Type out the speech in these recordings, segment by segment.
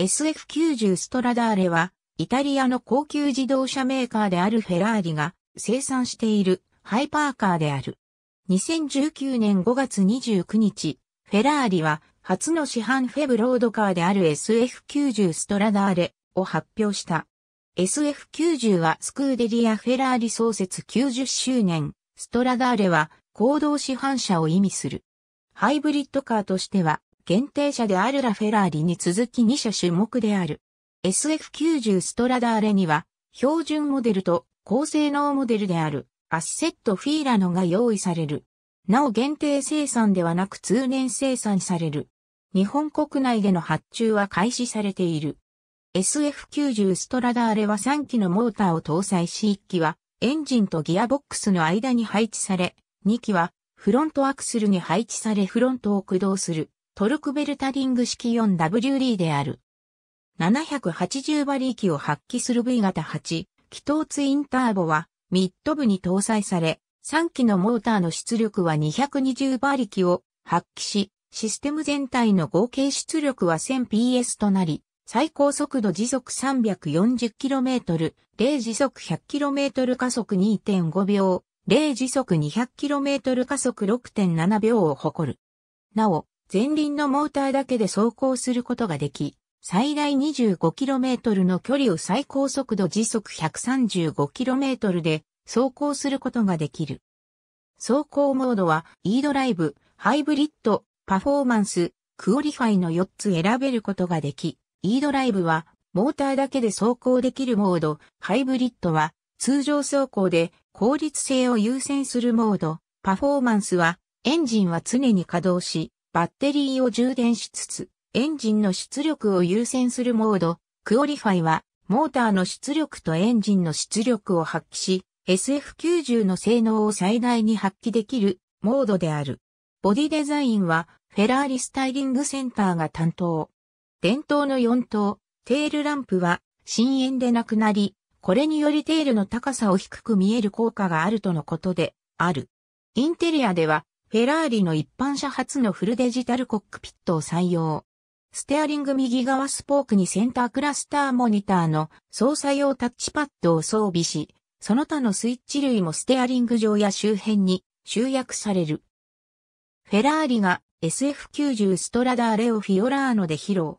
SF90 ストラダーレは、イタリアの高級自動車メーカーであるフェラーリが生産しているハイパーカーである。2019年5月29日、フェラーリは初の市販フェブロードカーである SF90 ストラダーレを発表した。SF90 はスクーデリア・フェラーリ創設90周年、ストラダーレは行動市販車を意味する。ハイブリッドカーとしては限定車であるラフェラーリに続き2車種目である。SF90 ストラダーレには、標準モデルと高性能モデルであるアッセットフィーラノが用意される。なお限定生産ではなく通年生産される。日本国内での発注は開始されている。SF90 ストラダーレは3機のモーターを搭載し1機はエンジンとギアボックスの間に配置され、2機はフロントアクスルに配置されフロントを駆動する。トルクベルタリング式 4WD である。780馬力を発揮する V 型8、気筒ツインターボはミッド部に搭載され、3機のモーターの出力は220馬力を発揮し、システム全体の合計出力は 1000PS となり、最高速度時速 340km、0時速 100km 加速2.5秒、0時速 200km 加速6.7秒を誇る。なお、前輪のモーターだけで走行することができ、最大 25km の距離を最高速度時速 135km で走行することができる。走行モードは e ドライブ、ハイブリッド、パフォーマンス、クオリファイの4つ選べることができ、e ドライブはモーターだけで走行できるモード、ハイブリッドは通常走行で効率性を優先するモード、パフォーマンスはエンジンは常に稼働し、バッテリーを充電しつつ、エンジンの出力を優先するモード、クオリファイは、モーターの出力とエンジンの出力を発揮し、SF90 の性能を最大に発揮できるモードである。ボディデザインはフェラーリスタイリングセンターが担当。伝統の4灯、テールランプは深淵でなくなり、これによりテールの高さを低く見える効果があるとのことである。インテリアではフェラーリの一般車初のフルデジタルコックピットを採用。ステアリング右側スポークにセンタークラスターモニターの操作用タッチパッドを装備し、その他のスイッチ類もステアリング上や周辺に集約される。フェラーリが SF90 ストラダーレオ・フィオラーノで披露。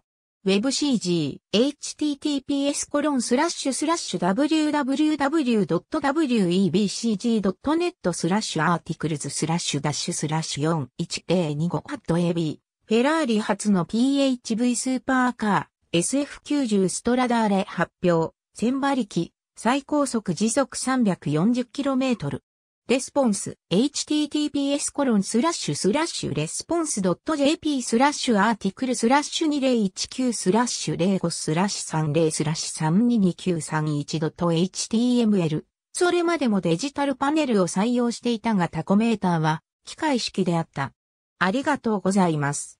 webcg, https コロンスラッシュスラッシュ www.webcg.net スラッシュアーティクルズスラッシュダッシュスラッシュ41025 at ab フェラーリ初の PHV スーパーカー SF90 ストラダーレ発表1000馬力最高速時速 340km レスポンス、https コロンスラッシュスラッシュレスポンス .jp スラッシュアーティクルスラッシュ2019スラッシュ05スラッシュ30スラッシュ 329331.html 2。それまでもデジタルパネルを採用していたがタコメーターは機械式であった。ありがとうございます。